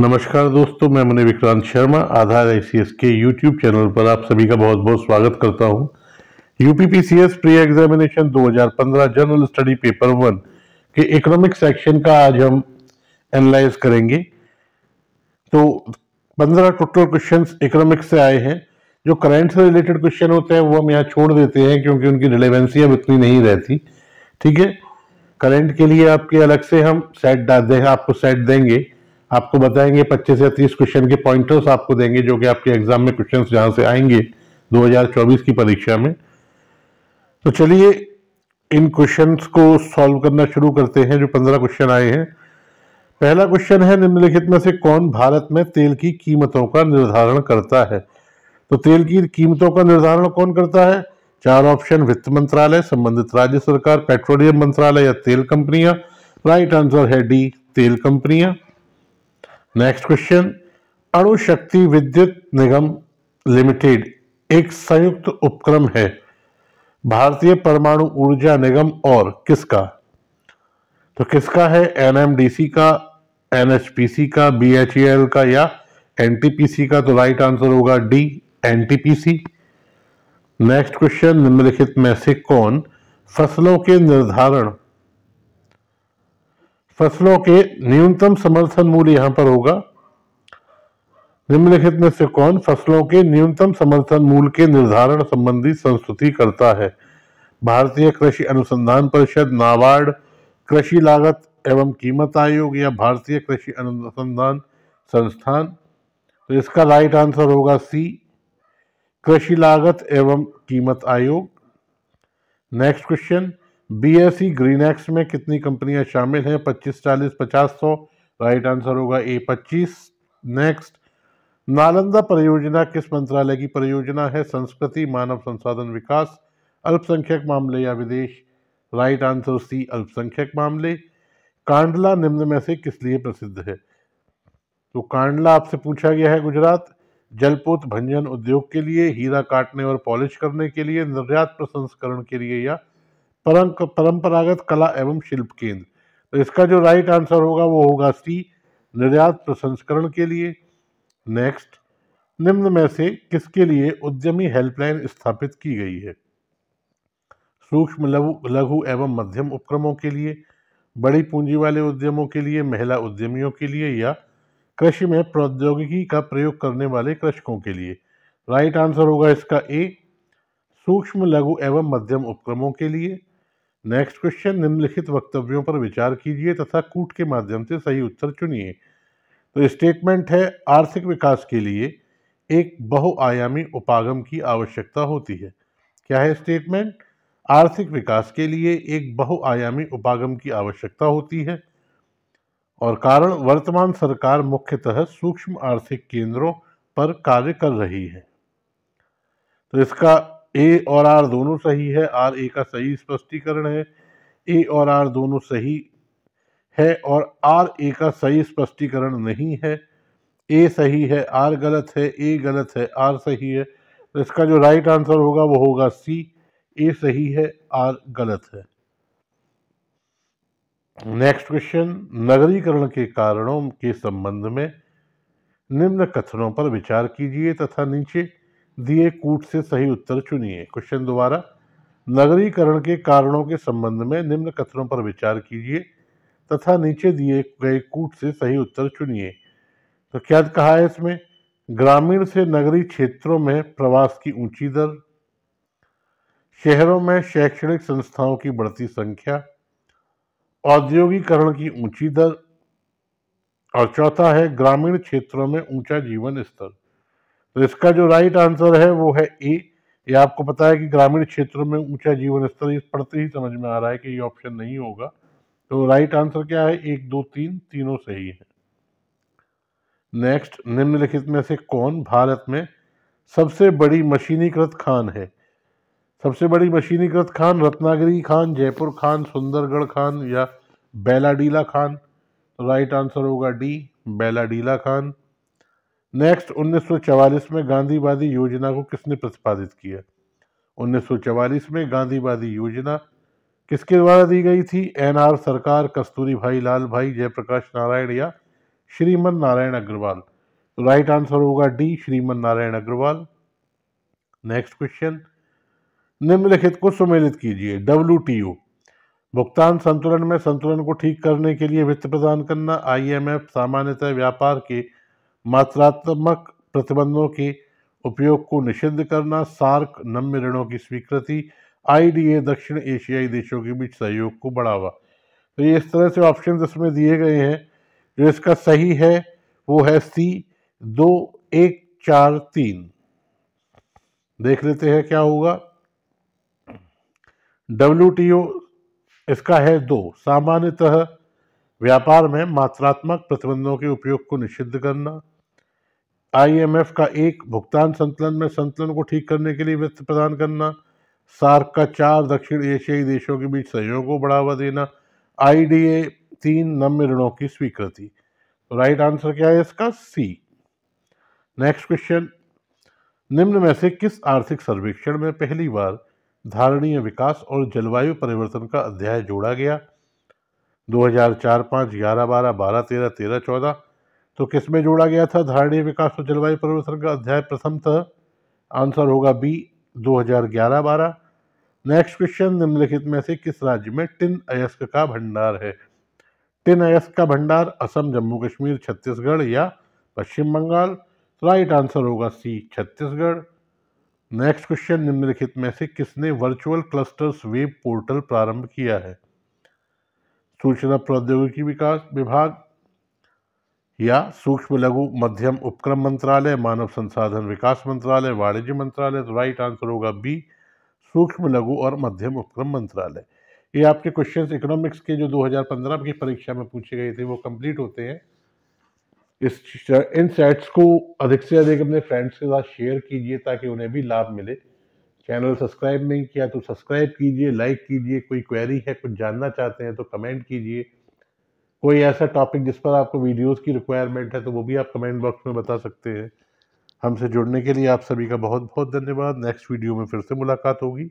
नमस्कार दोस्तों मैं मुनि विक्रांत शर्मा आधार आई के यूट्यूब चैनल पर आप सभी का बहुत बहुत स्वागत करता हूं UPPCS pre examination 2015 general study paper one के इकोनॉमिक सेक्शन का आज हम एनालाइज करेंगे तो 15 टोटल क्वेश्चंस इकोनॉमिक्स से आए हैं जो करंट से रिलेटेड क्वेश्चन होते हैं वो हम यहाँ छोड़ देते हैं क्योंकि उनकी रिलेवेंसी अब इतनी नहीं रहती ठीक है करंट के लिए आपके अलग से हम सेट डाल देंगे आपको सेट देंगे आपको बताएंगे 25 या 30 क्वेश्चन के पॉइंटर्स आपको देंगे जो कि आपके एग्जाम में क्वेश्चन जहां से आएंगे 2024 की परीक्षा में तो चलिए इन क्वेश्चन को सॉल्व करना शुरू करते हैं जो पंद्रह क्वेश्चन आए हैं पहला क्वेश्चन है निम्नलिखित में से कौन भारत में तेल की कीमतों का निर्धारण करता है तो तेल की कीमतों का निर्धारण कौन करता है चार ऑप्शन वित्त मंत्रालय संबंधित राज्य सरकार पेट्रोलियम मंत्रालय या तेल कंपनियां राइट आंसर है डी तेल कंपनियां नेक्स्ट क्वेश्चन अणुशक्ति विद्युत निगम लिमिटेड एक संयुक्त उपक्रम है भारतीय परमाणु ऊर्जा निगम और किसका तो किसका है एनएमडीसी का एनएचपीसी का बीएचईएल का या एनटीपीसी का तो राइट आंसर होगा डी एनटीपीसी नेक्स्ट क्वेश्चन निम्नलिखित में से कौन फसलों के निर्धारण फसलों के न्यूनतम समर्थन मूल्य यहाँ पर होगा निम्नलिखित में से कौन फसलों के न्यूनतम समर्थन मूल्य के निर्धारण संबंधी संस्तुति करता है भारतीय कृषि अनुसंधान परिषद नाबार्ड कृषि लागत एवं कीमत आयोग या भारतीय कृषि अनुसंधान संस्थान तो इसका राइट आंसर होगा सी कृषि लागत एवं कीमत आयोग next question B S Greenex में कितनी कंपनियां शामिल हैं पच्चीस चालीस पचास सौ राइट आंसर होगा ए पच्चीस नेक्स्ट नालंदा परियोजना किस मंत्रालय की परियोजना है संस्कृति मानव संसाधन विकास अल्पसंख्यक मामले या विदेश राइट आंसर सी अल्पसंख्यक मामले कांडला निम्न में से किस लिए प्रसिद्ध है तो कांडला आपसे पूछा गया है गुजरात जलपोत भंजन उद्योग के लिए हीरा काटने और पॉलिश करने के लिए निर्यात प्रसंस्करण के लिए या परंपरागत कला एवं शिल्प केंद्र तो इसका जो राइट आंसर होगा वो होगा सी निर्यात प्रसंस्करण के लिए नेक्स्ट निम्न में से किसके लिए उद्यमी हेल्पलाइन स्थापित की गई है सूक्ष्म लघु लघु एवं मध्यम उपक्रमों के लिए बड़ी पूंजी वाले उद्यमों के लिए महिला उद्यमियों के लिए या कृषि में प्रौद्योगिकी का प्रयोग करने वाले कृषकों के लिए राइट आंसर होगा इसका ए सूक्ष्म लघु एवं मध्यम उपक्रमों के लिए नेक्स्ट क्वेश्चन निम्नलिखित वक्तव्यों पर विचार कीजिए तथा कूट के माध्यम से सही उत्तर चुनिए तो स्टेटमेंट है आर्थिक विकास के लिए एक बहुआयामी उपागम की आवश्यकता होती है क्या है स्टेटमेंट आर्थिक विकास के लिए एक बहुआयामी उपागम की आवश्यकता होती है और कारण वर्तमान सरकार मुख्यतः सूक्ष्म आर्थिक केंद्रों पर कार्य कर रही है तो इसका ए और आर दोनों सही है आर ए का सही स्पष्टीकरण है ए और आर दोनों सही है और आर ए का सही स्पष्टीकरण नहीं है ए सही है आर गलत है ए गलत है आर सही है तो इसका जो राइट आंसर होगा वो होगा सी ए सही है आर गलत है नेक्स्ट क्वेश्चन नगरीकरण के कारणों के संबंध में निम्न कथनों पर विचार कीजिए तथा नीचे दिए कूट से सही उत्तर चुनिए क्वेश्चन दोबारा नगरीकरण के कारणों के संबंध में निम्न कथनों पर विचार कीजिए तथा नीचे दिए गए कूट से सही उत्तर चुनिए तो क्या कहा है इसमें ग्रामीण से नगरीय क्षेत्रों में प्रवास की ऊंची दर शहरों में शैक्षणिक संस्थाओं की बढ़ती संख्या औद्योगिकरण की ऊंची दर और चौथा है ग्रामीण क्षेत्रों में ऊंचा जीवन स्तर तो इसका जो राइट आंसर है वो है ए ये आपको पता है कि ग्रामीण क्षेत्रों में ऊंचा जीवन स्तर इस पढ़ते ही समझ में आ रहा है कि ये ऑप्शन नहीं होगा तो राइट आंसर क्या है एक दो तीन तीनों सही है नेक्स्ट निम्नलिखित में से कौन भारत में सबसे बड़ी मशीनीकृत खान है सबसे बड़ी मशीनीकृत खान रत्नागिरी खान जयपुर खान सुंदरगढ़ खान या बेलाडीला खान तो राइट आंसर होगा डी बेलाडीला खान नेक्स्ट 1944 में गांधीवादी योजना को किसने प्रतिपादित किया 1944 में गांधीवादी योजना किसके द्वारा दी गई थी एनआर सरकार कस्तूरी भाई लाल भाई जयप्रकाश नारायण या श्रीमन नारायण अग्रवाल तो राइट आंसर होगा D Shriman Narayan Agarwal next question निम्नलिखित को सुमेलित कीजिए डब्ल्यू भुगतान संतुलन में संतुलन को ठीक करने के लिए वित्त प्रदान करना आई एम एफ सामान्यतः व्यापार के मात्रात्मक प्रतिबंधों के उपयोग को निषिद्ध करना सार्क नम्य ऋणों की स्वीकृति आईडीए दक्षिण एशियाई देशों के बीच सहयोग को बढ़ावा तो ये इस तरह से ऑप्शन इसमें दिए गए हैं जो इसका सही है वो है सी दो एक चार तीन देख लेते हैं क्या होगा डब्ल्यू इसका है दो सामान्यतः व्यापार में मात्रात्मक प्रतिबंधों के उपयोग को निषिद्ध करना आईएमएफ का एक भुगतान संतुलन में संतुलन को ठीक करने के लिए वित्त प्रदान करना सार्क का चार दक्षिण एशियाई देशों के बीच सहयोग को बढ़ावा देना आई डी ए तीन नम्य ऋणों की स्वीकृति तो राइट आंसर क्या है इसका सी नेक्स्ट क्वेश्चन निम्न में से किस आर्थिक सर्वेक्षण में पहली बार धारणीय विकास और जलवायु परिवर्तन का अध्याय जोड़ा गया 2004 5 11 12 12 13 13 14 तो किस में जोड़ा गया था धारणीय विकास और जलवायु परिवर्तन का अध्याय प्रथम था आंसर होगा बी 2011-12 नेक्स्ट क्वेश्चन निम्नलिखित में से किस राज्य में टिन अयस्क का भंडार है टिन अयस्क का भंडार असम जम्मू कश्मीर छत्तीसगढ़ या पश्चिम बंगाल राइट आंसर होगा सी छत्तीसगढ़ नेक्स्ट क्वेश्चन निम्नलिखित में से किसने वर्चुअल क्लस्टर्स वेब पोर्टल प्रारंभ किया है सूचना प्रौद्योगिकी विकास विभाग या सूक्ष्म लघु मध्यम उपक्रम मंत्रालय मानव संसाधन विकास मंत्रालय वाणिज्य मंत्रालय तो राइट आंसर होगा बी सूक्ष्म लघु और मध्यम उपक्रम मंत्रालय ये आपके क्वेश्चंस इकोनॉमिक्स के जो 2015 की परीक्षा में पूछे गए थे वो कंप्लीट होते हैं इस इन सेट्स को अधिक से अधिक अपने फ्रेंड्स के साथ शेयर कीजिए ताकि उन्हें भी लाभ मिले चैनल सब्सक्राइब नहीं किया तो सब्सक्राइब कीजिए लाइक कीजिए कोई क्वेरी है कुछ जानना चाहते हैं तो कमेंट कीजिए कोई ऐसा टॉपिक जिस पर आपको वीडियोस की रिक्वायरमेंट है तो वो भी आप कमेंट बॉक्स में बता सकते हैं हमसे जुड़ने के लिए आप सभी का बहुत बहुत धन्यवाद नेक्स्ट वीडियो में फिर से मुलाकात होगी